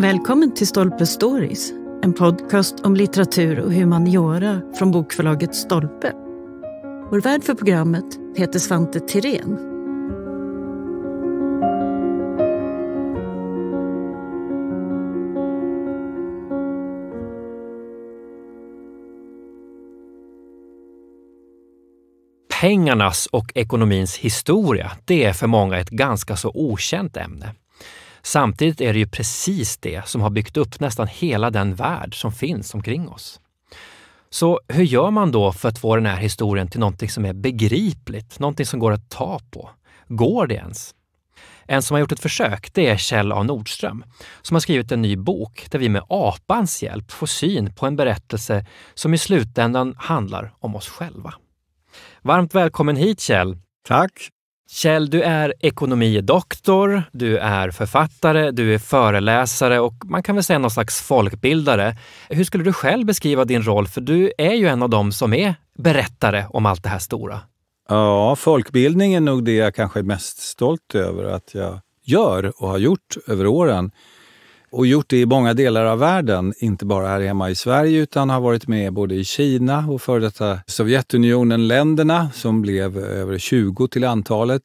Välkommen till Stolpe Stories, en podcast om litteratur och humaniora från bokförlaget Stolpe. Vår värd för programmet heter Svante Tirén. Pengarnas och ekonomins historia, det är för många ett ganska så okänt ämne. Samtidigt är det ju precis det som har byggt upp nästan hela den värld som finns omkring oss. Så hur gör man då för att få den här historien till någonting som är begripligt, någonting som går att ta på? Går det ens? En som har gjort ett försök det är Kjell A Nordström som har skrivit en ny bok där vi med apans hjälp får syn på en berättelse som i slutändan handlar om oss själva. Varmt välkommen hit Kjell! Tack! Kjell, du är ekonomidoktor, du är författare, du är föreläsare och man kan väl säga någon slags folkbildare. Hur skulle du själv beskriva din roll? För du är ju en av dem som är berättare om allt det här stora. Ja, folkbildning är nog det jag kanske är mest stolt över att jag gör och har gjort över åren och gjort det i många delar av världen, inte bara här hemma i Sverige utan har varit med både i Kina och före detta Sovjetunionen-länderna som blev över 20 till antalet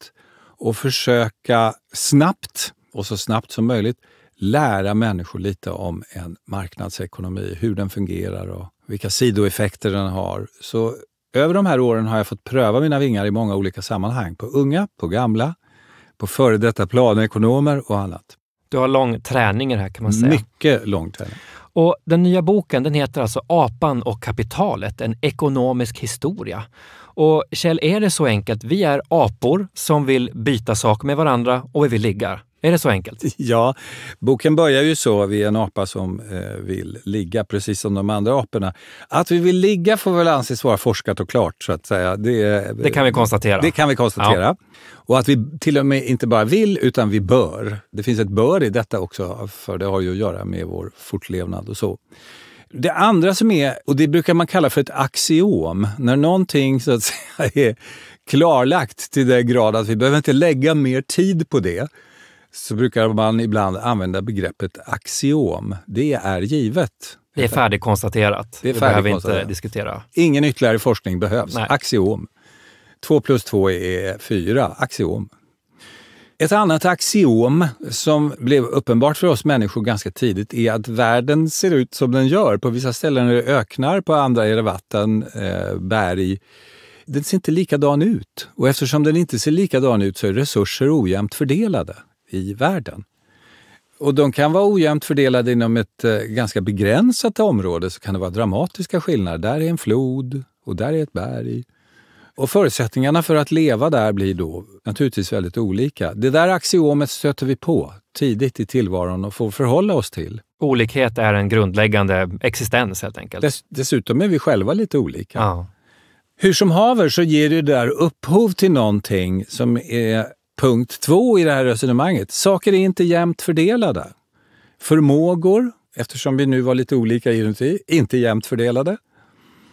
och försöka snabbt och så snabbt som möjligt lära människor lite om en marknadsekonomi, hur den fungerar och vilka sidoeffekter den har. Så över de här åren har jag fått pröva mina vingar i många olika sammanhang, på unga, på gamla, på före detta planekonomer och annat. Du har lång träning i det här kan man säga. Mycket lång träning. Och den nya boken den heter alltså Apan och kapitalet, en ekonomisk historia. Och Kjell, är det så enkelt? Vi är apor som vill byta saker med varandra och vi vill ligga. Är det så enkelt? Ja, boken börjar ju så Vi är en apa som eh, vill ligga, precis som de andra aporna. Att vi vill ligga får väl anses vara forskat och klart, så att säga. Det, eh, det kan vi konstatera. Det kan vi konstatera. Ja. Och att vi till och med inte bara vill, utan vi bör. Det finns ett bör i detta också, för det har ju att göra med vår fortlevnad och så. Det andra som är, och det brukar man kalla för ett axiom, när någonting så att säga är klarlagt till den grad att vi behöver inte lägga mer tid på det så brukar man ibland använda begreppet axiom. Det är givet. Det är färdigkonstaterat. Det, är färdigkonstaterat. det behöver vi inte diskutera. Ingen ytterligare forskning behövs. Nej. Axiom. Två plus två är fyra. Axiom. Ett annat axiom som blev uppenbart för oss människor ganska tidigt är att världen ser ut som den gör. På vissa ställen är det öknar, på andra är det vatten, eh, berg. Den ser inte likadan ut och eftersom den inte ser likadan ut så är resurser ojämnt fördelade i världen. Och de kan vara ojämnt fördelade inom ett eh, ganska begränsat område så kan det vara dramatiska skillnader. Där är en flod och där är ett berg. Och förutsättningarna för att leva där blir då naturligtvis väldigt olika. Det där axiomet stöter vi på tidigt i tillvaron och får förhålla oss till. Olikhet är en grundläggande existens helt enkelt. Dess, dessutom är vi själva lite olika. Ja. Hur som haver så ger det där upphov till någonting som är Punkt två i det här resonemanget. Saker är inte jämnt fördelade. Förmågor, eftersom vi nu var lite olika inuti, inte jämnt fördelade.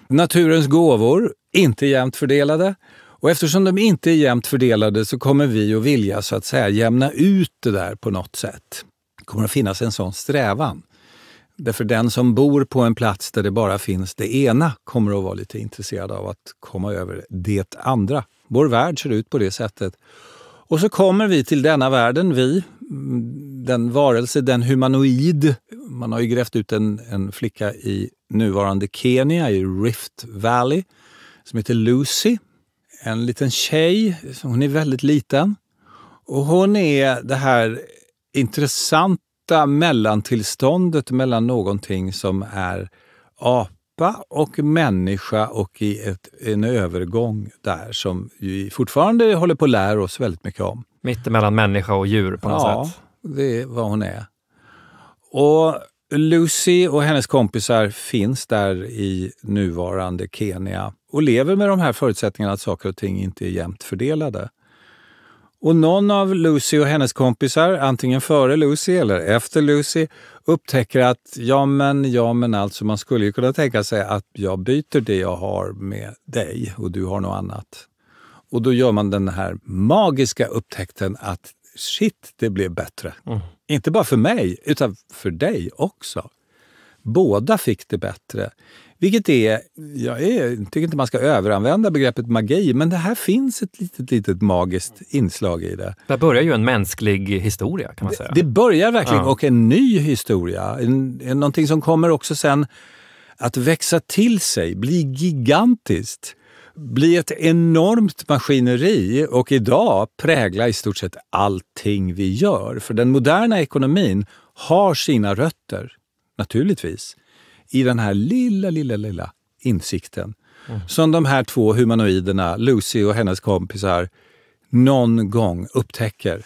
Naturens gåvor, inte jämnt fördelade. Och eftersom de inte är jämnt fördelade så kommer vi att vilja så att säga jämna ut det där på något sätt. Det kommer att finnas en sån strävan. Därför den som bor på en plats där det bara finns det ena kommer att vara lite intresserad av att komma över det andra. Vår värld ser ut på det sättet. Och så kommer vi till denna världen, vi, den varelse, den humanoid. Man har ju grävt ut en, en flicka i nuvarande Kenya, i Rift Valley, som heter Lucy. En liten tjej, hon är väldigt liten. Och hon är det här intressanta mellantillståndet mellan någonting som är apa apa och människa och i ett, en övergång där som vi fortfarande håller på att lära oss väldigt mycket om. Mitt emellan människa och djur på något ja, sätt? Ja, det är vad hon är. Och Lucy och hennes kompisar finns där i nuvarande Kenya och lever med de här förutsättningarna att saker och ting inte är jämnt fördelade. Och någon av Lucy och hennes kompisar, antingen före Lucy eller efter Lucy, upptäcker att ja men, ja men alltså man skulle ju kunna tänka sig att jag byter det jag har med dig och du har något annat. Och då gör man den här magiska upptäckten att shit, det blev bättre. Mm. Inte bara för mig, utan för dig också. Båda fick det bättre. Vilket är, jag är, tycker inte man ska överanvända begreppet magi, men det här finns ett litet, litet magiskt inslag i det. Där börjar ju en mänsklig historia kan man säga. Det, det börjar verkligen, ja. och en ny historia. En, en, någonting som kommer också sen att växa till sig, bli gigantiskt bli ett enormt maskineri och idag prägla i stort sett allting vi gör. För den moderna ekonomin har sina rötter naturligtvis, i den här lilla, lilla, lilla insikten. Mm. Som de här två humanoiderna, Lucy och hennes kompisar, någon gång upptäcker.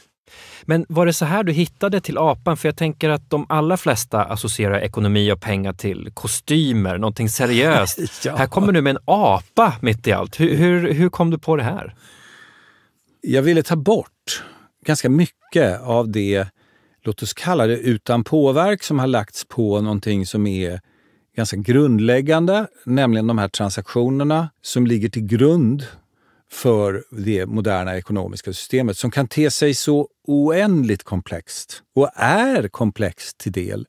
Men var det så här du hittade till apan? För jag tänker att de allra flesta associerar ekonomi och pengar till kostymer, någonting seriöst. ja. Här kommer du med en apa mitt i allt. Hur, hur, hur kom du på det här? Jag ville ta bort ganska mycket av det låt oss kalla det utanpåverk som har lagts på någonting som är ganska grundläggande, nämligen de här transaktionerna som ligger till grund för det moderna ekonomiska systemet som kan te sig så oändligt komplext och är komplext till del.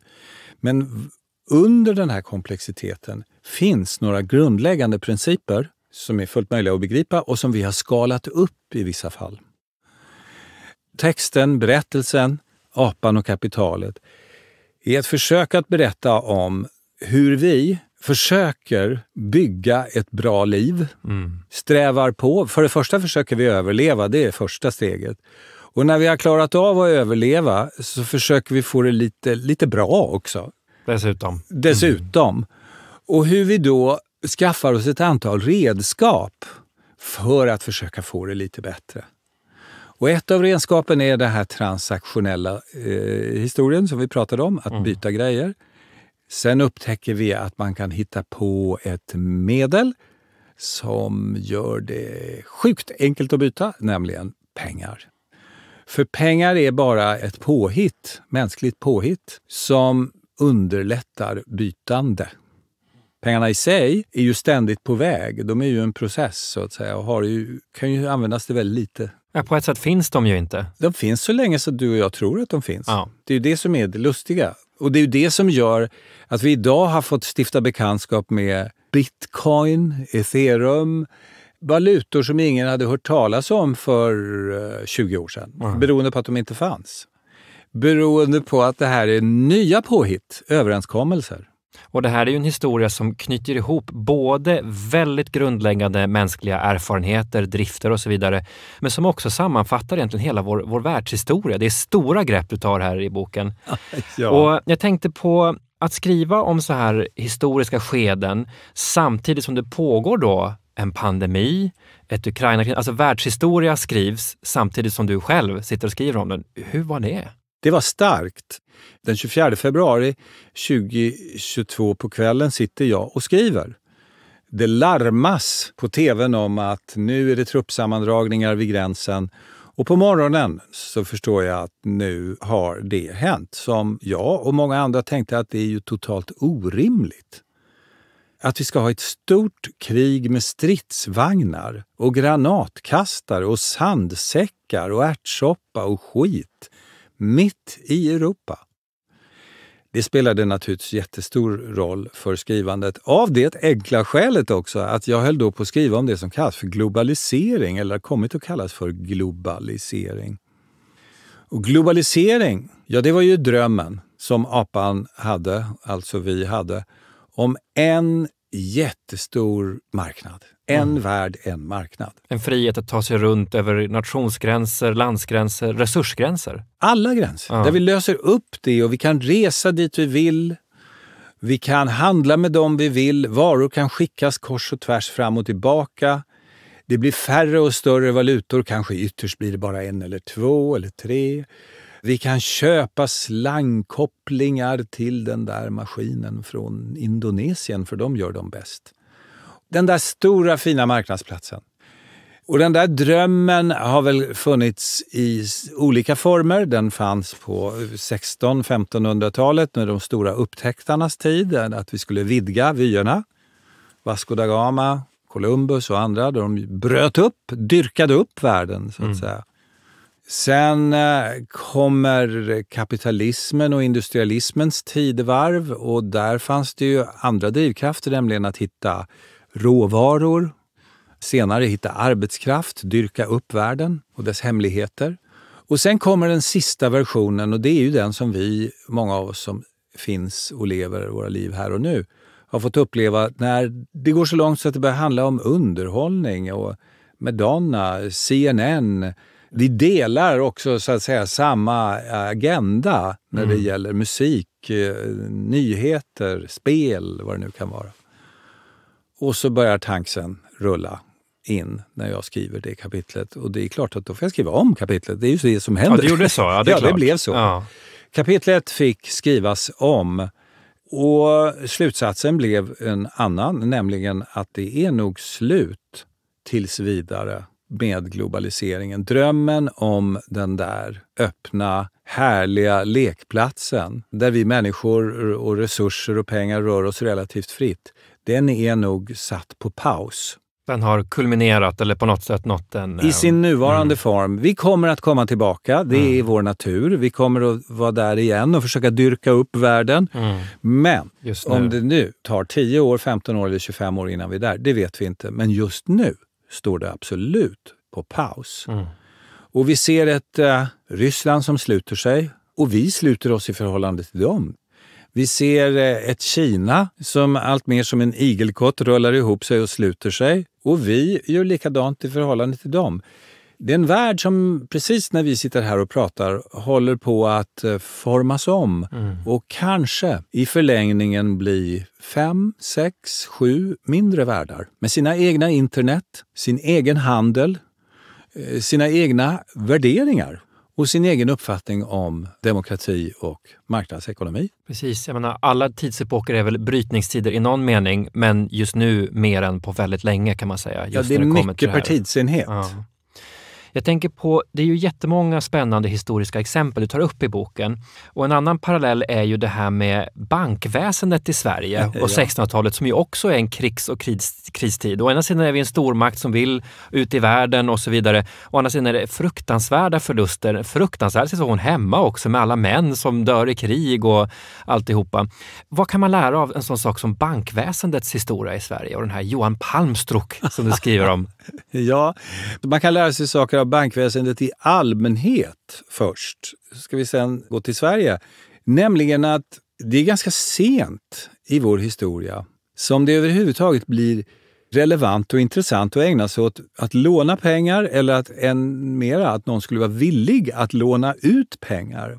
Men under den här komplexiteten finns några grundläggande principer som är fullt möjliga att begripa och som vi har skalat upp i vissa fall. Texten, berättelsen, apan och kapitalet, är ett försök att berätta om hur vi försöker bygga ett bra liv, mm. strävar på. För det första försöker vi överleva, det är första steget. Och när vi har klarat av att överleva så försöker vi få det lite, lite bra också. Dessutom. Dessutom. Mm. Och hur vi då skaffar oss ett antal redskap för att försöka få det lite bättre. Och ett av redskapen är den här transaktionella eh, historien som vi pratade om, att mm. byta grejer. Sen upptäcker vi att man kan hitta på ett medel som gör det sjukt enkelt att byta, nämligen pengar. För pengar är bara ett påhitt, mänskligt påhitt, som underlättar bytande. Pengarna i sig är ju ständigt på väg. De är ju en process så att säga och ju, kan ju användas till väldigt lite Ja, på ett sätt finns de ju inte. De finns så länge som du och jag tror att de finns. Ja. Det är ju det som är det lustiga. Och det är ju det som gör att vi idag har fått stifta bekantskap med bitcoin, ethereum, valutor som ingen hade hört talas om för 20 eh, år sedan. Mm. Beroende på att de inte fanns. Beroende på att det här är nya påhitt, överenskommelser. Och det här är ju en historia som knyter ihop både väldigt grundläggande mänskliga erfarenheter, drifter och så vidare, men som också sammanfattar egentligen hela vår, vår världshistoria. Det är stora grepp du tar här i boken. Ja. Och jag tänkte på att skriva om så här historiska skeden samtidigt som det pågår då en pandemi, ett Ukraina, alltså världshistoria skrivs samtidigt som du själv sitter och skriver om den. Hur var det? Det var starkt. Den 24 februari 2022 på kvällen sitter jag och skriver. Det larmas på tvn om att nu är det truppsammandragningar vid gränsen och på morgonen så förstår jag att nu har det hänt som jag och många andra tänkte att det är ju totalt orimligt. Att vi ska ha ett stort krig med stridsvagnar och granatkastare och sandsäckar och ärtsoppa och skit mitt i Europa. Det spelade naturligtvis jättestor roll för skrivandet av det enkla skälet också att jag höll då på att skriva om det som kallas för globalisering eller har kommit att kallas för globalisering. Och globalisering, ja det var ju drömmen som apan hade, alltså vi hade, om en jättestor marknad Mm. En mm. värld, en marknad. En frihet att ta sig runt över nationsgränser, landsgränser, resursgränser. Alla gränser. Ja. Där vi löser upp det och vi kan resa dit vi vill. Vi kan handla med dem vi vill. Varor kan skickas kors och tvärs fram och tillbaka. Det blir färre och större valutor. Kanske ytterst blir det bara en eller två eller tre. Vi kan köpa slangkopplingar till den där maskinen från Indonesien, för de gör dem bäst. Den där stora fina marknadsplatsen. Och den där drömmen har väl funnits i olika former. Den fanns på 1600-1500-talet med de stora upptäcktarnas tid, eh, att vi skulle vidga vyerna. Vasco da Gama, Columbus och andra, de bröt upp, dyrkade upp världen så att mm. säga. Sen eh, kommer kapitalismen och industrialismens tidevarv och där fanns det ju andra drivkrafter, nämligen att hitta råvaror, senare hitta arbetskraft, dyrka upp världen och dess hemligheter. Och sen kommer den sista versionen och det är ju den som vi, många av oss som finns och lever våra liv här och nu, har fått uppleva när det går så långt så att det börjar handla om underhållning och Madonna, CNN. Vi delar också så att säga samma agenda när det mm. gäller musik, eh, nyheter, spel, vad det nu kan vara. Och så börjar tanksen rulla in när jag skriver det kapitlet. Och det är klart att då får jag skriva om kapitlet. Det är ju det som händer. Ja, det gjorde så. Ja, det, ja, det blev så. Ja. Kapitlet fick skrivas om. Och slutsatsen blev en annan, nämligen att det är nog slut tills vidare med globaliseringen. Drömmen om den där öppna, härliga lekplatsen där vi människor och resurser och pengar rör oss relativt fritt den är nog satt på paus. Den har kulminerat eller på något sätt nått en... I sin eh, nuvarande mm. form. Vi kommer att komma tillbaka. Det är mm. vår natur. Vi kommer att vara där igen och försöka dyrka upp världen. Mm. Men om det nu tar 10 år, 15 år eller 25 år innan vi är där, det vet vi inte. Men just nu står det absolut på paus. Mm. Och vi ser ett eh, Ryssland som sluter sig och vi sluter oss i förhållande till dem. Vi ser eh, ett Kina som allt mer som en igelkott rullar ihop sig och sluter sig. Och vi gör likadant i förhållande till dem. Det är en värld som precis när vi sitter här och pratar håller på att eh, formas om mm. och kanske i förlängningen bli fem, sex, sju mindre världar med sina egna internet, sin egen handel, eh, sina egna värderingar och sin egen uppfattning om demokrati och marknadsekonomi. Precis. Jag menar, alla tidsepoker är väl brytningstider i någon mening, men just nu mer än på väldigt länge kan man säga. ja, det är mycket det per tidsenhet. Ja. Jag tänker på, det är ju jättemånga spännande historiska exempel du tar upp i boken. Och en annan parallell är ju det här med bankväsendet i Sverige och 1600-talet som ju också är en krigs och krids, kristid. Å ena sidan är vi en stormakt som vill ut i världen och så vidare. Å andra sidan är det fruktansvärda förluster, fruktansvärd situation hemma också med alla män som dör i krig och alltihopa. Vad kan man lära av en sån sak som bankväsendets historia i Sverige och den här Johan Palmstruck som du skriver om? ja, man kan lära sig saker av bankväsendet i allmänhet först, så ska vi sen gå till Sverige. Nämligen att det är ganska sent i vår historia som det överhuvudtaget blir relevant och intressant att ägna sig åt att låna pengar eller att än mera att någon skulle vara villig att låna ut pengar.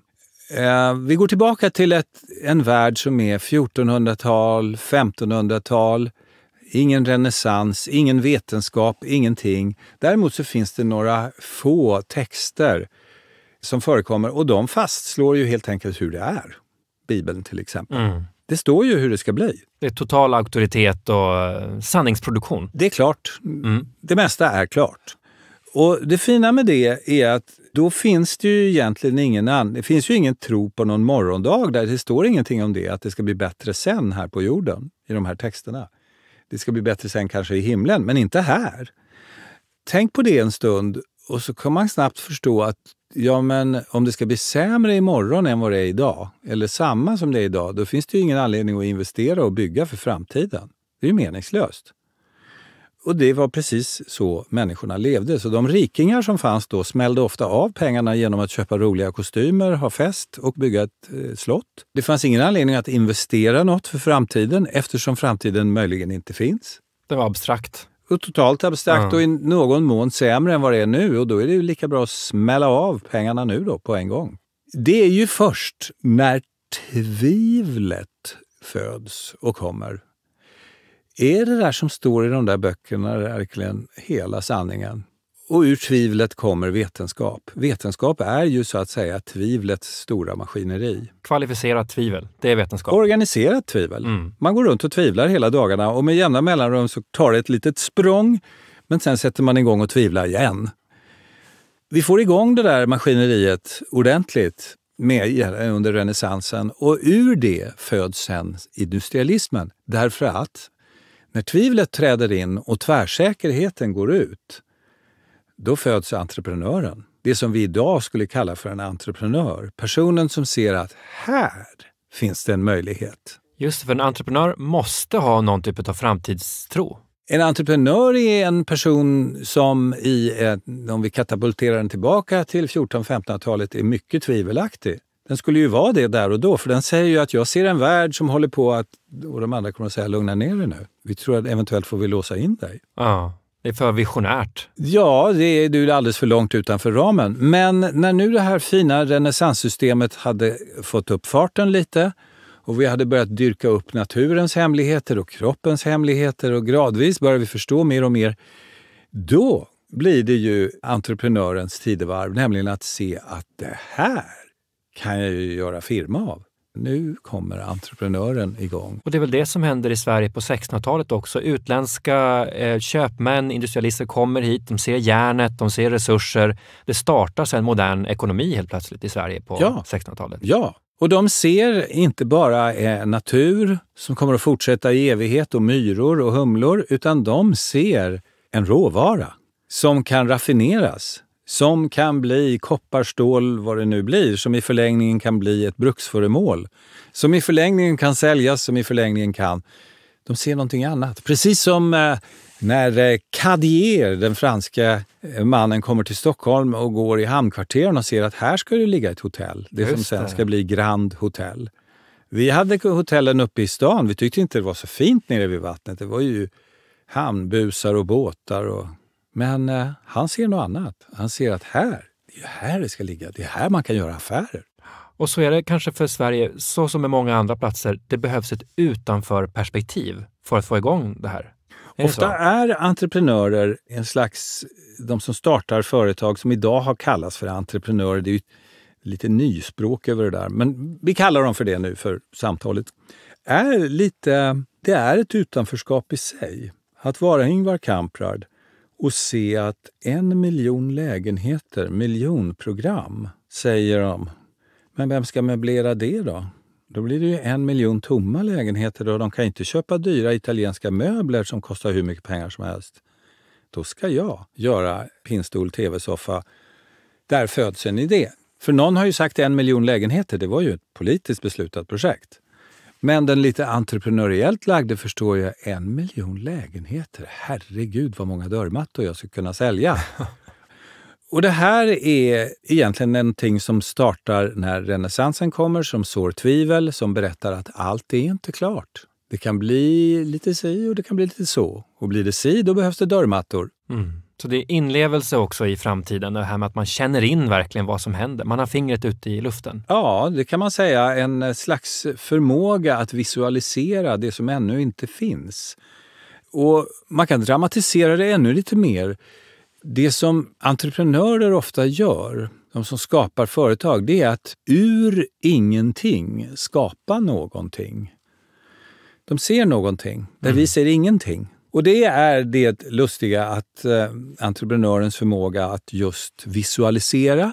Eh, vi går tillbaka till ett, en värld som är 1400-tal, 1500-tal, Ingen renässans, ingen vetenskap, ingenting. Däremot så finns det några få texter som förekommer och de fastslår ju helt enkelt hur det är. Bibeln till exempel. Mm. Det står ju hur det ska bli. Det är total auktoritet och eh, sanningsproduktion. Det är klart. Mm. Det mesta är klart. Och det fina med det är att då finns det ju egentligen ingen an det finns ju ingen tro på någon morgondag. där Det står ingenting om det, att det ska bli bättre sen här på jorden i de här texterna det ska bli bättre sen kanske i himlen, men inte här. Tänk på det en stund och så kan man snabbt förstå att ja, men om det ska bli sämre imorgon än vad det är idag, eller samma som det är idag, då finns det ju ingen anledning att investera och bygga för framtiden. Det är ju meningslöst. Och det var precis så människorna levde. Så de rikingar som fanns då smällde ofta av pengarna genom att köpa roliga kostymer, ha fest och bygga ett eh, slott. Det fanns ingen anledning att investera något för framtiden eftersom framtiden möjligen inte finns. Det var abstrakt. Och totalt abstrakt mm. och i någon mån sämre än vad det är nu. Och då är det ju lika bra att smälla av pengarna nu då på en gång. Det är ju först när tvivlet föds och kommer är det där som står i de där böckerna verkligen hela sanningen? Och ur tvivlet kommer vetenskap. Vetenskap är ju så att säga tvivlets stora maskineri. Kvalificerat tvivel, det är vetenskap. Organiserat tvivel. Mm. Man går runt och tvivlar hela dagarna och med jämna mellanrum så tar det ett litet språng, men sen sätter man igång och tvivlar igen. Vi får igång det där maskineriet ordentligt med under renässansen och ur det föds sen industrialismen. Därför att när tvivlet träder in och tvärsäkerheten går ut, då föds entreprenören. Det som vi idag skulle kalla för en entreprenör. Personen som ser att här finns det en möjlighet. Just för en entreprenör måste ha någon typ av framtidstro. En entreprenör är en person som i, om vi katapulterar den tillbaka till 14-1500-talet, är mycket tvivelaktig. Den skulle ju vara det där och då, för den säger ju att jag ser en värld som håller på att... Och de andra kommer att säga, lugna ner dig nu. Vi tror att eventuellt får vi låsa in dig. Ja, det är för visionärt. Ja, det är, du är alldeles för långt utanför ramen. Men när nu det här fina renässanssystemet hade fått upp farten lite och vi hade börjat dyrka upp naturens hemligheter och kroppens hemligheter och gradvis började vi förstå mer och mer. Då blir det ju entreprenörens tidevarv, nämligen att se att det här kan jag ju göra firma av. Nu kommer entreprenören igång. Och det är väl det som händer i Sverige på 1600-talet också. Utländska eh, köpmän, industrialister kommer hit, de ser järnet, de ser resurser. Det startas en modern ekonomi helt plötsligt i Sverige på ja. 1600-talet. Ja, och de ser inte bara eh, natur som kommer att fortsätta i evighet och myror och humlor, utan de ser en råvara som kan raffineras som kan bli kopparstål, vad det nu blir, som i förlängningen kan bli ett bruksföremål, som i förlängningen kan säljas, som i förlängningen kan... De ser någonting annat. Precis som eh, när eh, Cadier, den franska eh, mannen, kommer till Stockholm och går i hamnkvarteren och ser att här ska det ligga ett hotell. Det Just som sen det. ska bli Grand Hotel. Vi hade hotellen uppe i stan. Vi tyckte inte det var så fint nere vid vattnet. Det var ju hamnbusar och båtar och men eh, han ser något annat. Han ser att här, det är här det ska ligga. Det är här man kan göra affärer. Och så är det kanske för Sverige, så som med många andra platser, det behövs ett utanförperspektiv för att få igång det här. Är Ofta det är entreprenörer en slags, de som startar företag som idag har kallats för entreprenörer, det är lite nyspråk över det där, men vi kallar dem för det nu för samtalet, är lite, det är ett utanförskap i sig. Att vara Ingvar Kamprad, och se att en miljon lägenheter, miljonprogram, säger de. Men vem ska möblera det då? Då blir det ju en miljon tomma lägenheter och de kan inte köpa dyra italienska möbler som kostar hur mycket pengar som helst. Då ska jag göra pinstol, tv-soffa. Där föds en idé. För någon har ju sagt en miljon lägenheter, det var ju ett politiskt beslutat projekt. Men den lite entreprenöriellt lagde förstår jag, en miljon lägenheter. Herregud vad många dörrmattor jag skulle kunna sälja. Och det här är egentligen någonting som startar när renässansen kommer, som sår tvivel, som berättar att allt är inte klart. Det kan bli lite si och det kan bli lite så. Och blir det si, då behövs det dörrmattor. Mm. Så det är inlevelse också i framtiden, det här med att man känner in verkligen vad som händer. Man har fingret ute i luften. Ja, det kan man säga. En eh, slags förmåga att visualisera det som ännu inte finns. Och man kan dramatisera det ännu lite mer. Det som entreprenörer ofta gör, de som skapar företag, det är att ur ingenting skapa någonting. De ser någonting där mm. vi ser ingenting. Och det är det lustiga att eh, entreprenörens förmåga att just visualisera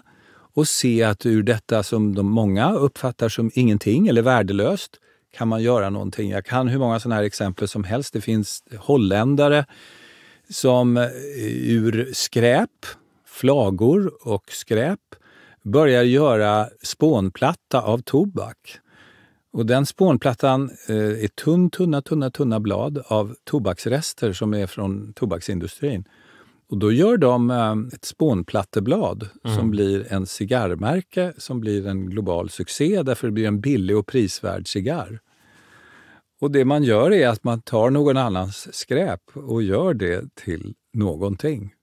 och se att ur detta som de många uppfattar som ingenting eller värdelöst kan man göra någonting. Jag kan hur många sådana här exempel som helst. Det finns holländare som eh, ur skräp, flagor och skräp börjar göra spånplatta av tobak. Och den spånplattan eh, är tunn, tunna, tunna, tunna blad av tobaksrester som är från tobaksindustrin. Och då gör de eh, ett spånplatteblad mm. som blir en cigarrmärke som blir en global succé därför det blir en billig och prisvärd cigarr. Och det man gör är att man tar någon annans skräp och gör det till någonting.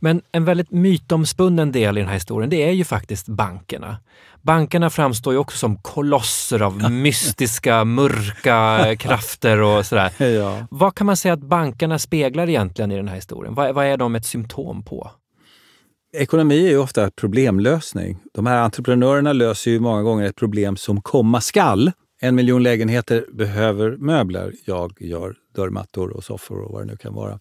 Men en väldigt mytomspunnen del i den här historien, det är ju faktiskt bankerna. Bankerna framstår ju också som kolosser av mystiska, mörka krafter och sådär. Ja. Vad kan man säga att bankerna speglar egentligen i den här historien? Vad, vad är de ett symptom på? Ekonomi är ju ofta problemlösning. De här entreprenörerna löser ju många gånger ett problem som komma skall. En miljon lägenheter behöver möbler. Jag gör dörrmattor och soffor och vad det nu kan vara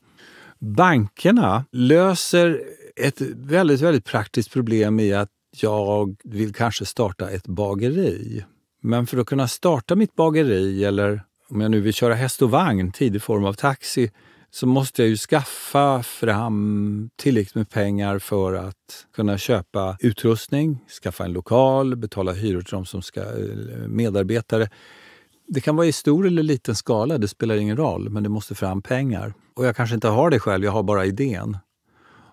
bankerna löser ett väldigt, väldigt praktiskt problem i att jag vill kanske starta ett bageri. Men för att kunna starta mitt bageri eller om jag nu vill köra häst och vagn, tidig form av taxi, så måste jag ju skaffa fram tillräckligt med pengar för att kunna köpa utrustning, skaffa en lokal, betala hyror till de som ska, eh, medarbetare. Det kan vara i stor eller liten skala, det spelar ingen roll, men det måste fram pengar. Och jag kanske inte har det själv, jag har bara idén.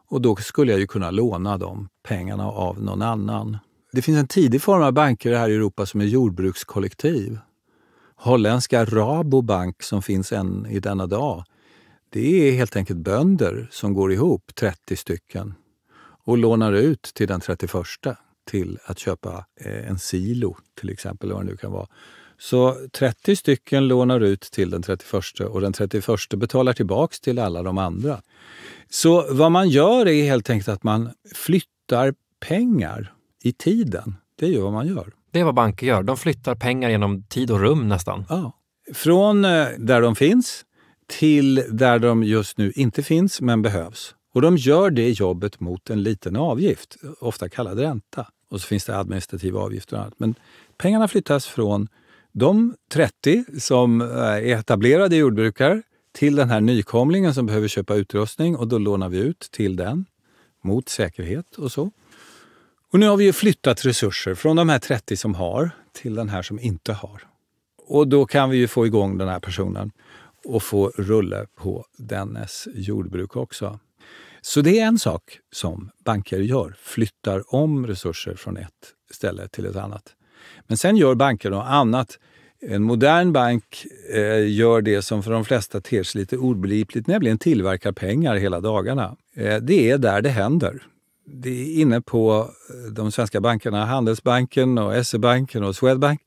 Och då skulle jag ju kunna låna de pengarna av någon annan. Det finns en tidig form av banker här i Europa som är jordbrukskollektiv. Holländska Rabobank som finns än i denna dag, det är helt enkelt bönder som går ihop, 30 stycken, och lånar ut till den 31 till att köpa eh, en silo till exempel, eller vad det nu kan vara så 30 stycken lånar ut till den 31 och den 31 betalar tillbaks till alla de andra. Så vad man gör är helt enkelt att man flyttar pengar i tiden. Det är ju vad man gör. Det är vad banker gör. De flyttar pengar genom tid och rum nästan. Ja. Från eh, där de finns till där de just nu inte finns men behövs. Och de gör det jobbet mot en liten avgift, ofta kallad ränta. Och så finns det administrativa avgifter och annat. Men pengarna flyttas från de 30 som eh, är etablerade jordbrukare till den här nykomlingen som behöver köpa utrustning och då lånar vi ut till den mot säkerhet och så. Och nu har vi ju flyttat resurser från de här 30 som har till den här som inte har. Och då kan vi ju få igång den här personen och få rulle på dennes jordbruk också. Så det är en sak som banker gör, flyttar om resurser från ett ställe till ett annat. Men sen gör banker något annat. En modern bank eh, gör det som för de flesta ter sig lite obegripligt, nämligen tillverkar pengar hela dagarna. Eh, det är där det händer. Det är inne på eh, de svenska bankerna, Handelsbanken, och SE-banken och Swedbank.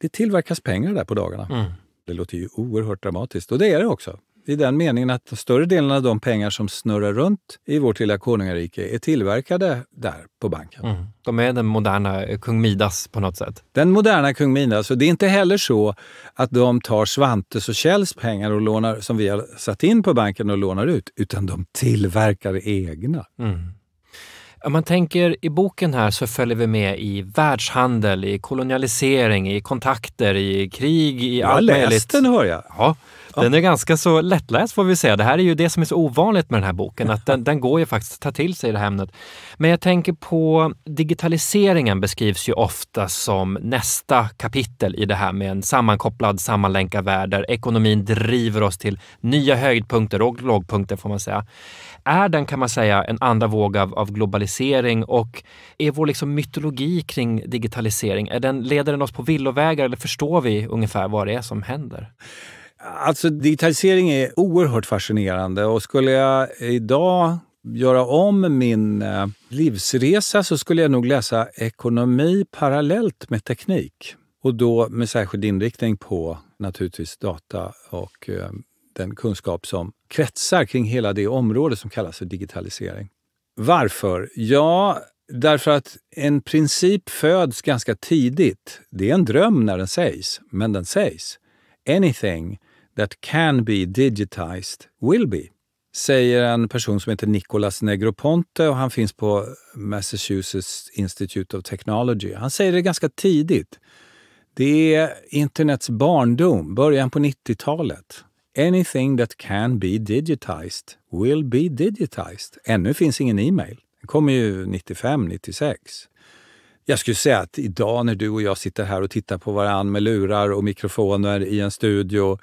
Det tillverkas pengar där på dagarna. Mm. Det låter ju oerhört dramatiskt och det är det också i den meningen att större delen av de pengar som snurrar runt i vårt lilla konungarike är tillverkade där på banken. Mm. De är den moderna kung Midas på något sätt? Den moderna kung Midas. Och det är inte heller så att de tar Svantes och Kjells pengar och lånar, som vi har satt in på banken och lånar ut, utan de tillverkar egna. Mm. Om man tänker i boken här så följer vi med i världshandel, i kolonialisering, i kontakter, i krig, i jag allt möjligt. Jag har läst den hör jag. Ja. Den är ganska så lättläst får vi säga. Det här är ju det som är så ovanligt med den här boken, att den, den går ju faktiskt att ta till sig i det här ämnet. Men jag tänker på digitaliseringen beskrivs ju ofta som nästa kapitel i det här med en sammankopplad, sammanlänkad värld där ekonomin driver oss till nya höjdpunkter och lågpunkter får man säga. Är den, kan man säga, en andra våg av, av globalisering och är vår liksom mytologi kring digitalisering, är den, leder den oss på villovägar eller förstår vi ungefär vad det är som händer? Alltså digitalisering är oerhört fascinerande och skulle jag idag göra om min eh, livsresa så skulle jag nog läsa ekonomi parallellt med teknik. Och då med särskild inriktning på naturligtvis data och eh, den kunskap som kretsar kring hela det område som kallas för digitalisering. Varför? Ja, därför att en princip föds ganska tidigt. Det är en dröm när den sägs, men den sägs. Anything that can be digitized will be, säger en person som heter Nicolas Negroponte och han finns på Massachusetts Institute of Technology. Han säger det ganska tidigt. Det är internets barndom, början på 90-talet. Anything that can be digitized will be digitized. Ännu finns ingen e-mail. Den kommer ju 95, 96. Jag skulle säga att idag när du och jag sitter här och tittar på varann med lurar och mikrofoner i en studio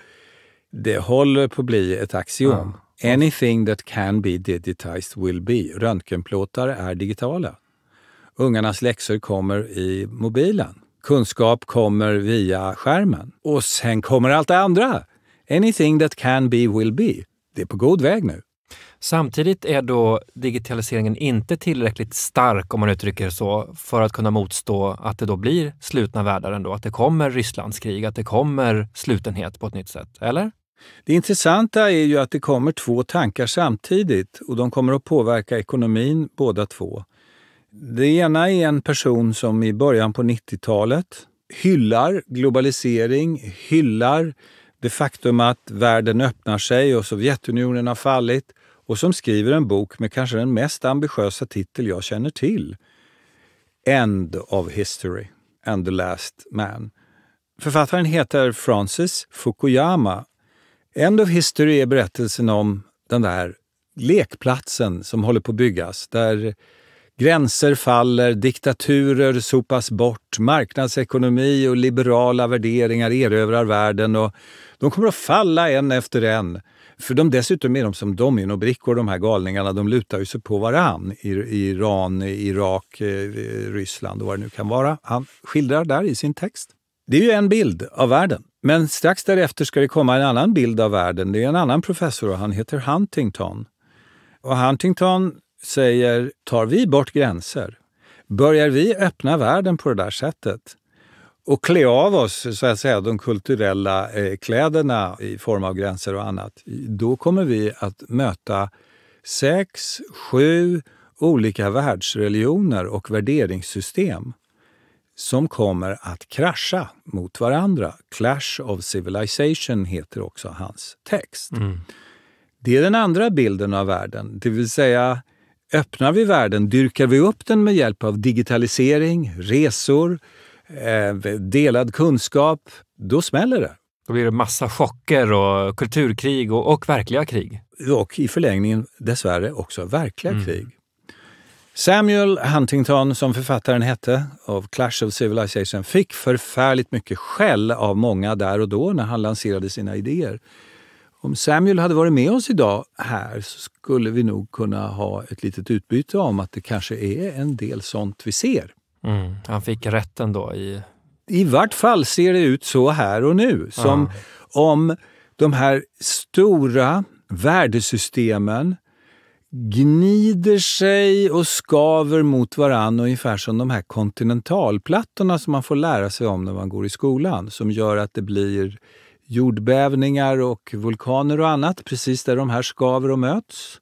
det håller på att bli ett axiom. Ja. Anything that can be digitized will be. Röntgenplåtar är digitala. Ungarnas läxor kommer i mobilen. Kunskap kommer via skärmen. Och sen kommer allt det andra. Anything that can be will be. Det är på god väg nu. Samtidigt är då digitaliseringen inte tillräckligt stark, om man uttrycker det så, för att kunna motstå att det då blir slutna världar ändå, att det kommer Rysslandskrig, att det kommer slutenhet på ett nytt sätt, eller? Det intressanta är ju att det kommer två tankar samtidigt och de kommer att påverka ekonomin båda två. Det ena är en person som i början på 90-talet hyllar globalisering, hyllar det faktum att världen öppnar sig och Sovjetunionen har fallit och som skriver en bok med kanske den mest ambitiösa titel jag känner till. End of History and the Last Man. Författaren heter Francis Fukuyama. End of History är berättelsen om den där lekplatsen som håller på att byggas där Gränser faller, diktaturer sopas bort, marknadsekonomi och liberala värderingar erövrar världen och de kommer att falla en efter en. För de dessutom är de som dominobrickor, de här galningarna. De lutar ju sig på varann Iran, Irak, eh, Ryssland och vad det nu kan vara. Han skildrar där i sin text. Det är ju en bild av världen. Men strax därefter ska det komma en annan bild av världen. Det är en annan professor och han heter Huntington. Och Huntington säger, tar vi bort gränser? Börjar vi öppna världen på det där sättet? och klä av oss så att säga, de kulturella eh, kläderna i form av gränser och annat, då kommer vi att möta sex, sju olika världsreligioner och värderingssystem som kommer att krascha mot varandra. Clash of Civilization heter också hans text. Mm. Det är den andra bilden av världen, det vill säga Öppnar vi världen, dyrkar vi upp den med hjälp av digitalisering, resor, eh, delad kunskap, då smäller det. Då blir det massa chocker och kulturkrig och, och verkliga krig. Och i förlängningen dessvärre också verkliga mm. krig. Samuel Huntington, som författaren hette, av Clash of Civilization, fick förfärligt mycket skäll av många där och då när han lanserade sina idéer. Om Samuel hade varit med oss idag här så skulle vi nog kunna ha ett litet utbyte om att det kanske är en del sånt vi ser. Mm, han fick rätten då i... I vart fall ser det ut så här och nu. Som mm. om de här stora värdesystemen gnider sig och skaver mot varann ungefär som de här kontinentalplattorna som man får lära sig om när man går i skolan, som gör att det blir jordbävningar och vulkaner och annat, precis där de här skaver och möts.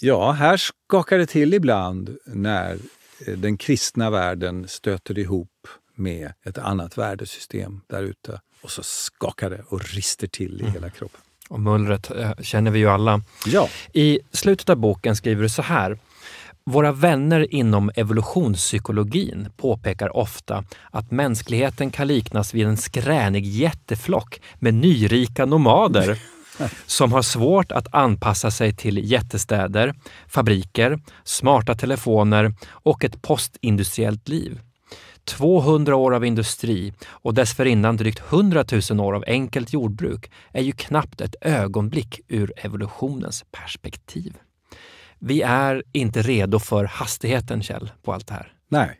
Ja, här skakar det till ibland när eh, den kristna världen stöter ihop med ett annat värdesystem där ute. Och så skakar det och rister till i mm. hela kroppen. Och mullret eh, känner vi ju alla. Ja. I slutet av boken skriver du så här. Våra vänner inom evolutionspsykologin påpekar ofta att mänskligheten kan liknas vid en skränig jätteflock med nyrika nomader som har svårt att anpassa sig till jättestäder, fabriker, smarta telefoner och ett postindustriellt liv. 200 år av industri och dessförinnan drygt 100 000 år av enkelt jordbruk är ju knappt ett ögonblick ur evolutionens perspektiv. Vi är inte redo för hastigheten, Kjell, på allt det här. Nej,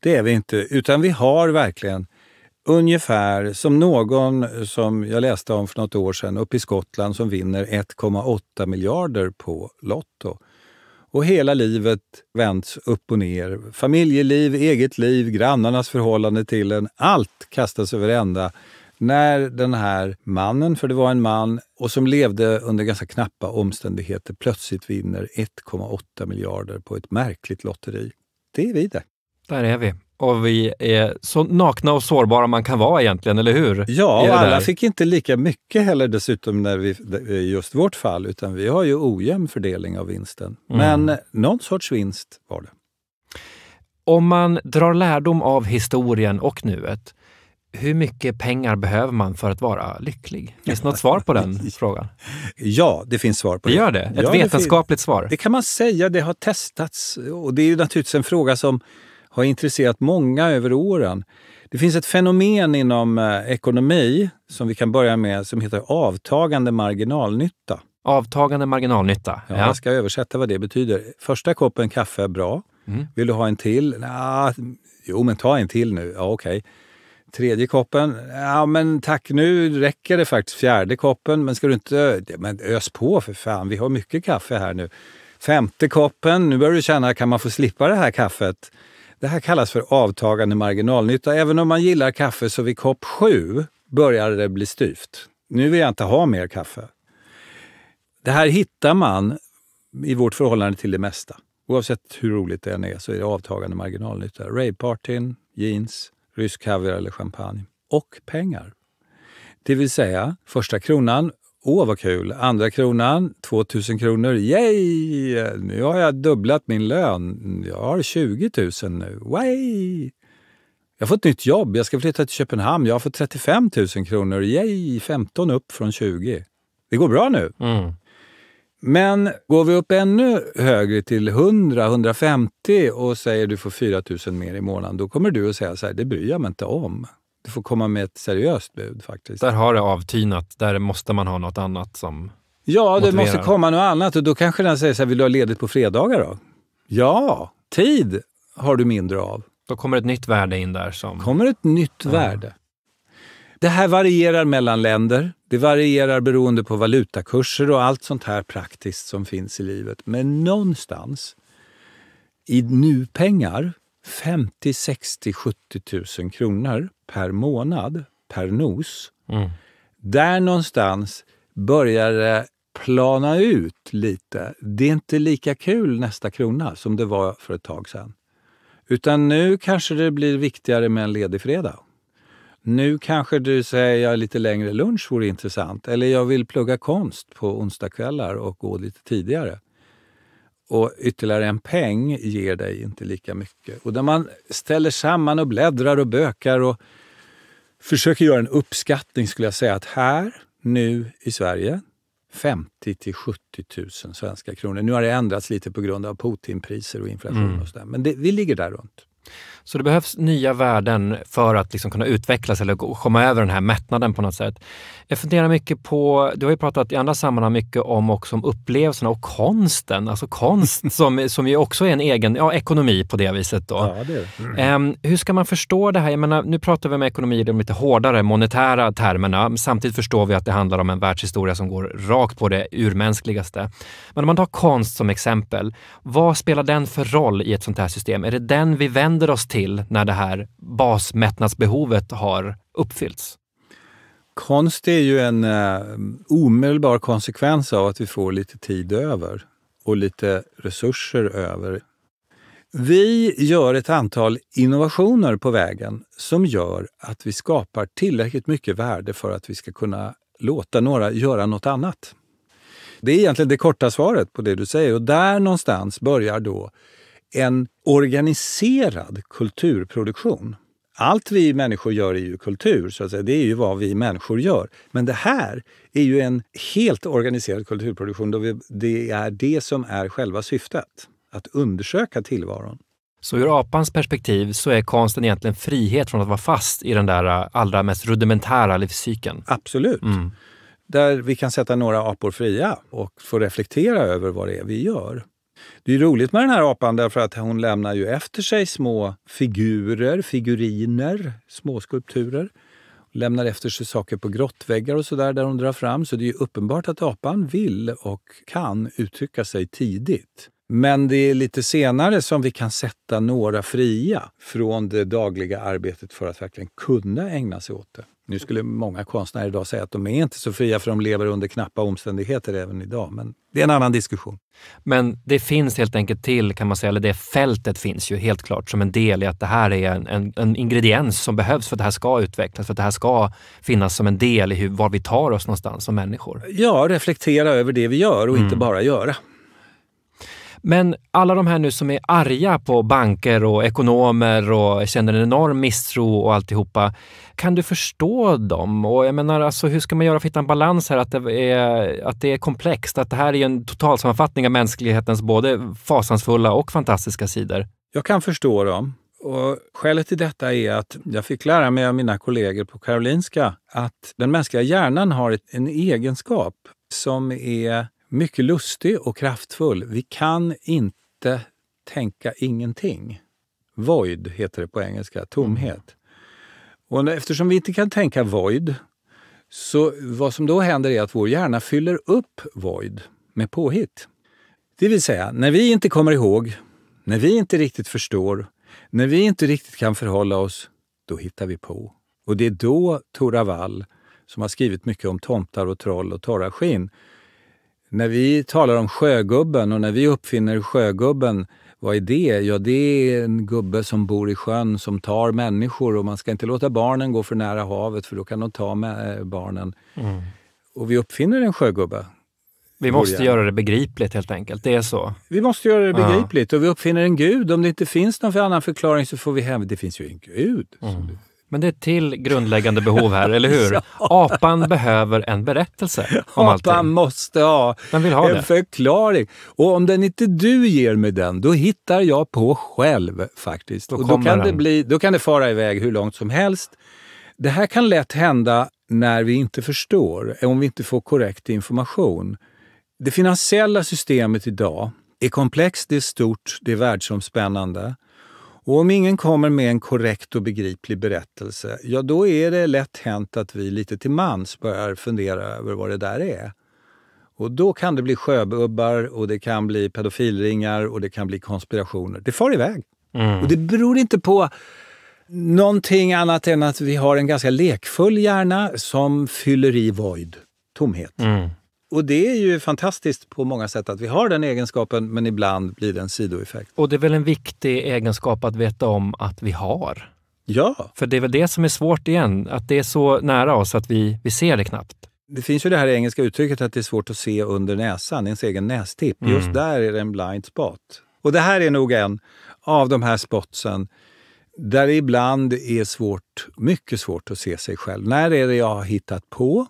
det är vi inte. Utan vi har verkligen ungefär som någon som jag läste om för något år sedan uppe i Skottland som vinner 1,8 miljarder på Lotto. Och hela livet vänds upp och ner. Familjeliv, eget liv, grannarnas förhållande till en. Allt kastas över ända när den här mannen, för det var en man, och som levde under ganska knappa omständigheter plötsligt vinner 1,8 miljarder på ett märkligt lotteri. Det är vi det. Där är vi. Och vi är så nakna och sårbara man kan vara egentligen, eller hur? Ja, och alla fick inte lika mycket heller dessutom när vi, just vårt fall, utan vi har ju ojämn fördelning av vinsten. Mm. Men någon sorts vinst var det. Om man drar lärdom av historien och nuet, hur mycket pengar behöver man för att vara lycklig? Finns det något svar på den frågan? Ja, det finns svar på det. Gör det? Ett ja, vetenskapligt det svar? Det kan man säga. Det har testats. Och det är ju naturligtvis en fråga som har intresserat många över åren. Det finns ett fenomen inom eh, ekonomi som vi kan börja med som heter avtagande marginalnytta. Avtagande marginalnytta. Ja. Jag ska översätta vad det betyder. Första koppen kaffe är bra. Mm. Vill du ha en till? Nah, jo, men ta en till nu. Ja, okej. Okay. Tredje koppen, ja men tack nu räcker det faktiskt. Fjärde koppen, men ska du inte... Men ös på för fan, vi har mycket kaffe här nu. Femte koppen, nu börjar du känna, kan man få slippa det här kaffet? Det här kallas för avtagande marginalnytta. Även om man gillar kaffe så vid kopp sju börjar det bli styvt. Nu vill jag inte ha mer kaffe. Det här hittar man i vårt förhållande till det mesta. Oavsett hur roligt det än är så är det avtagande marginalnytta. Ravepartyn, jeans, rysk kaviar eller champagne. Och pengar. Det vill säga, första kronan, åh vad kul! Andra kronan, 2000 kronor, yay! Nu har jag dubblat min lön. Jag har 20 000 nu, way! Jag får ett nytt jobb, jag ska flytta till Köpenhamn. Jag har fått 35 000 kronor, yay! 15 upp från 20. Det går bra nu. Mm. Men går vi upp ännu högre till 100, 150 och säger du får 4 000 mer i månaden, då kommer du att säga så här, det bryr jag mig inte om. Du får komma med ett seriöst bud faktiskt. Där har det avtynat. Där måste man ha något annat som Ja, motiverar. det måste komma något annat och då kanske den säger så här, vill du ha ledigt på fredagar då? Ja, tid har du mindre av. Då kommer ett nytt värde in där. Som... kommer ett nytt ja. värde. Det här varierar mellan länder. Det varierar beroende på valutakurser och allt sånt här praktiskt som finns i livet. Men någonstans i nu-pengar, 50, 60, 70 000 kronor per månad, per nos. Mm. Där någonstans börjar det plana ut lite. Det är inte lika kul nästa krona som det var för ett tag sedan. Utan nu kanske det blir viktigare med en ledig fredag. Nu kanske du säger att lite längre lunch vore intressant. Eller jag vill plugga konst på onsdagskvällar och gå lite tidigare. Och ytterligare en peng ger dig inte lika mycket. Och när man ställer samman och bläddrar och bökar och försöker göra en uppskattning skulle jag säga att här, nu i Sverige, 50 till 70 000 svenska kronor. Nu har det ändrats lite på grund av Putinpriser och inflation. Mm. och så där. Men det, vi ligger där runt. Så det behövs nya värden för att liksom kunna utvecklas eller komma över den här mättnaden på något sätt. Jag funderar mycket på, du har ju pratat i andra sammanhang mycket om också om upplevelserna och konsten, alltså konst som, som ju också är en egen ja, ekonomi på det viset. Då. Ja, det mm. um, hur ska man förstå det här? Jag menar, nu pratar vi om ekonomi i de lite hårdare monetära termerna. Samtidigt förstår vi att det handlar om en världshistoria som går rakt på det urmänskligaste. Men om man tar konst som exempel, vad spelar den för roll i ett sånt här system? Är det den vi vänder vänder oss till när det här basmättnadsbehovet har uppfyllts? Konst är ju en eh, omedelbar konsekvens av att vi får lite tid över och lite resurser över. Vi gör ett antal innovationer på vägen som gör att vi skapar tillräckligt mycket värde för att vi ska kunna låta några göra något annat. Det är egentligen det korta svaret på det du säger och där någonstans börjar då en organiserad kulturproduktion. Allt vi människor gör är ju kultur, så att säga. det är ju vad vi människor gör. Men det här är ju en helt organiserad kulturproduktion då vi, det är det som är själva syftet, att undersöka tillvaron. Så ur apans perspektiv så är konsten egentligen frihet från att vara fast i den där äh, allra mest rudimentära livscykeln? Absolut. Mm. Där vi kan sätta några apor fria och få reflektera över vad det är vi gör. Det är roligt med den här apan därför att hon lämnar ju efter sig små figurer, figuriner, små skulpturer. Hon lämnar efter sig saker på grottväggar och sådär där hon drar fram. Så det är uppenbart att apan vill och kan uttrycka sig tidigt. Men det är lite senare som vi kan sätta några fria från det dagliga arbetet för att verkligen kunna ägna sig åt det. Nu skulle många konstnärer idag säga att de är inte så fria för de lever under knappa omständigheter även idag, men det är en annan diskussion. Men det finns helt enkelt till, kan man säga, eller det fältet finns ju helt klart som en del i att det här är en, en, en ingrediens som behövs för att det här ska utvecklas, för att det här ska finnas som en del i hur, var vi tar oss någonstans som människor. Ja, reflektera över det vi gör och mm. inte bara göra. Men alla de här nu som är arga på banker och ekonomer och känner en enorm misstro och alltihopa. Kan du förstå dem? Och jag menar, alltså, hur ska man göra för att hitta en balans här? Att det är, att det är komplext, att det här är en totalsammanfattning av mänsklighetens både fasansfulla och fantastiska sidor. Jag kan förstå dem. Och skälet till detta är att jag fick lära mig av mina kollegor på Karolinska att den mänskliga hjärnan har en egenskap som är mycket lustig och kraftfull. Vi kan inte tänka ingenting. Void heter det på engelska, tomhet. Mm. Och eftersom vi inte kan tänka void, så vad som då händer är att vår hjärna fyller upp void med påhitt. Det vill säga, när vi inte kommer ihåg, när vi inte riktigt förstår, när vi inte riktigt kan förhålla oss, då hittar vi på. Och det är då Tora Wall, som har skrivit mycket om tomtar och troll och torra skinn, när vi talar om sjögubben och när vi uppfinner sjögubben, vad är det? Ja, det är en gubbe som bor i sjön som tar människor och man ska inte låta barnen gå för nära havet för då kan de ta eh, barnen. Mm. Och vi uppfinner en sjögubbe. Vi måste göra det begripligt helt enkelt, det är så? Vi måste göra det begripligt och vi uppfinner en gud. Om det inte finns någon för annan förklaring så får vi hävda det finns ju en gud. Mm. Men det är till grundläggande behov här, eller hur? Apan behöver en berättelse om allting. Apan måste ha, den vill ha en det. förklaring. Och om den inte du ger mig den, då hittar jag på själv faktiskt. Då, och då, kan det bli, då kan det fara iväg hur långt som helst. Det här kan lätt hända när vi inte förstår, om vi inte får korrekt information. Det finansiella systemet idag är komplext, det är stort, det är världsomspännande. Och om ingen kommer med en korrekt och begriplig berättelse, ja då är det lätt hänt att vi lite till mans börjar fundera över vad det där är. Och då kan det bli sjöbubbar och det kan bli pedofilringar och det kan bli konspirationer. Det far iväg. Mm. Och det beror inte på någonting annat än att vi har en ganska lekfull hjärna som fyller i void, tomhet. Mm. Och det är ju fantastiskt på många sätt att vi har den egenskapen, men ibland blir det en sidoeffekt. Och det är väl en viktig egenskap att veta om att vi har? Ja. För det är väl det som är svårt igen, att det är så nära oss att vi, vi ser det knappt. Det finns ju det här engelska uttrycket att det är svårt att se under näsan, ens egen nästipp. Mm. Just där är det en blind spot. Och det här är nog en av de här spotsen där det ibland är svårt, mycket svårt att se sig själv. När är det jag har hittat på?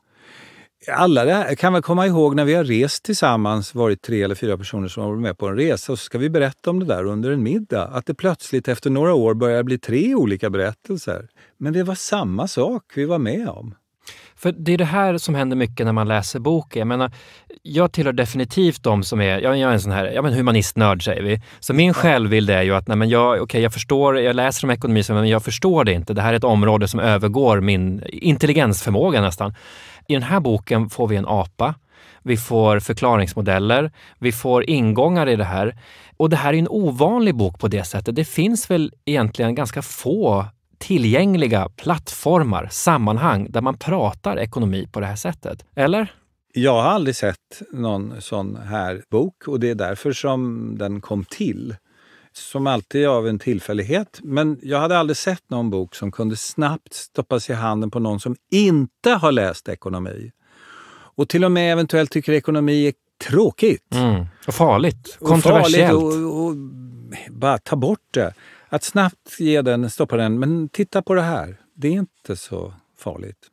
alla här, kan väl komma ihåg när vi har rest tillsammans, varit tre eller fyra personer som har varit med på en resa, och så ska vi berätta om det där under en middag. Att det plötsligt efter några år börjar bli tre olika berättelser. Men det var samma sak vi var med om. För det är det här som händer mycket när man läser boken. Jag, menar, jag tillhör definitivt de som är, jag, jag är en sån här ja, men humanistnörd säger vi. Så min självbild är ju att nej, men jag, okay, jag förstår, jag läser om ekonomi, men jag förstår det inte. Det här är ett område som övergår min intelligensförmåga nästan. I den här boken får vi en apa vi får förklaringsmodeller, vi får ingångar i det här. Och det här är en ovanlig bok på det sättet. Det finns väl egentligen ganska få tillgängliga plattformar, sammanhang där man pratar ekonomi på det här sättet? Eller? Jag har aldrig sett någon sån här bok och det är därför som den kom till. Som alltid av en tillfällighet. Men jag hade aldrig sett någon bok som kunde snabbt stoppas i handen på någon som inte har läst ekonomi. Och till och med eventuellt tycker ekonomi är tråkigt. Mm. Och farligt. Kontroversiellt. Och, farligt och, och, och bara ta bort det. Att snabbt ge den, stoppa den, men titta på det här. Det är inte så farligt.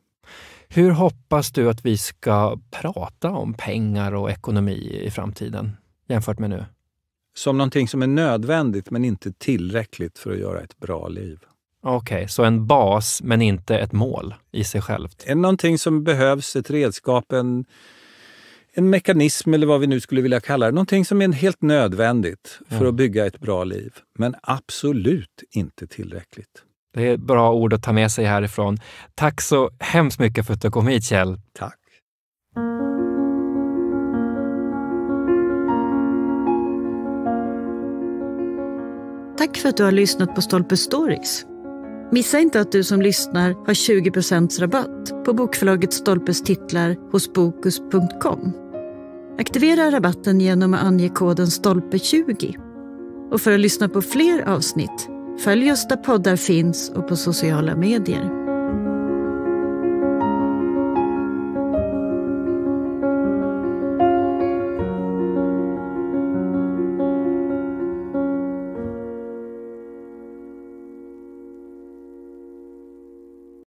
Hur hoppas du att vi ska prata om pengar och ekonomi i framtiden jämfört med nu? Som någonting som är nödvändigt men inte tillräckligt för att göra ett bra liv. Okej, okay, så en bas men inte ett mål i sig självt? Någonting som behövs, ett redskap, en en mekanism eller vad vi nu skulle vilja kalla det, någonting som är helt nödvändigt för mm. att bygga ett bra liv, men absolut inte tillräckligt. Det är ett bra ord att ta med sig härifrån. Tack så hemskt mycket för att du kom hit Kjell. Tack. Tack för att du har lyssnat på Stolpe Stories. Missa inte att du som lyssnar har 20 rabatt på bokförlaget Stolpes titlar hos Bokus.com. Aktivera rabatten genom att ange koden STOLPE20. Och för att lyssna på fler avsnitt, följ oss där poddar finns och på sociala medier.